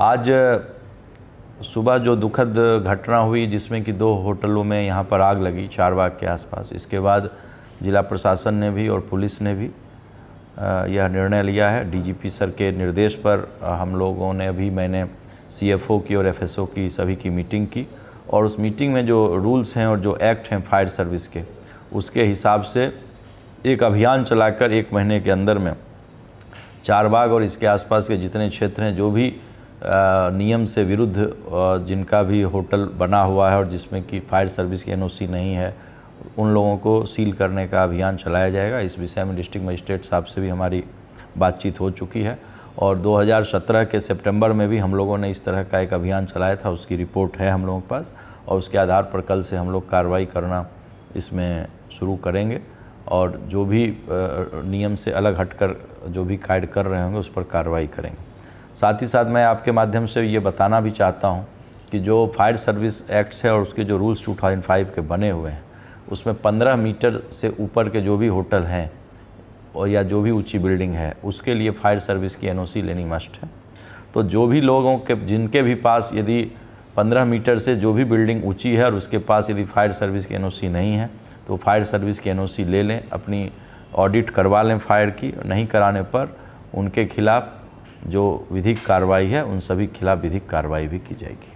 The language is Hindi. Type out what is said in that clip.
आज सुबह जो दुखद घटना हुई जिसमें कि दो होटलों में यहाँ पर आग लगी चार बाग़ के आसपास इसके बाद जिला प्रशासन ने भी और पुलिस ने भी यह निर्णय लिया है डीजीपी सर के निर्देश पर हम लोगों ने भी मैंने सीएफओ की और एफएसओ की सभी की मीटिंग की और उस मीटिंग में जो रूल्स हैं और जो एक्ट हैं फायर सर्विस के उसके हिसाब से एक अभियान चलाकर एक महीने के अंदर में चारबाग और इसके आसपास के जितने क्षेत्र हैं जो भी नियम से विरुद्ध जिनका भी होटल बना हुआ है और जिसमें कि फायर सर्विस की एनओसी नहीं है उन लोगों को सील करने का अभियान चलाया जाएगा इस विषय में डिस्ट्रिक्ट मजिस्ट्रेट साहब से भी हमारी बातचीत हो चुकी है और 2017 के सितंबर में भी हम लोगों ने इस तरह का एक अभियान चलाया था उसकी रिपोर्ट है हम लोगों के पास और उसके आधार पर कल से हम लोग कार्रवाई करना इसमें शुरू करेंगे और जो भी नियम से अलग हटकर जो भी कार्य कर रहे होंगे उस पर कार्रवाई करेंगे साथ ही साथ मैं आपके माध्यम से ये बताना भी चाहता हूँ कि जो फायर सर्विस एक्ट्स है और उसके जो रूल्स टू थाउजेंड फाइव के बने हुए हैं उसमें पंद्रह मीटर से ऊपर के जो भी होटल हैं और या जो भी ऊंची बिल्डिंग है उसके लिए फायर सर्विस की एनओसी लेनी मस्ट है तो जो भी लोगों के जिनके भी पास यदि पंद्रह मीटर से जो भी बिल्डिंग ऊंची है और उसके पास यदि फायर सर्विस की एनओसी नहीं है तो फायर सर्विस की एनओसी ले लें अपनी ऑडिट करवा लें फायर की नहीं कराने पर उनके खिलाफ़ जो विधिक कार्रवाई है उन सभी के खिलाफ विधिक कार्रवाई भी की जाएगी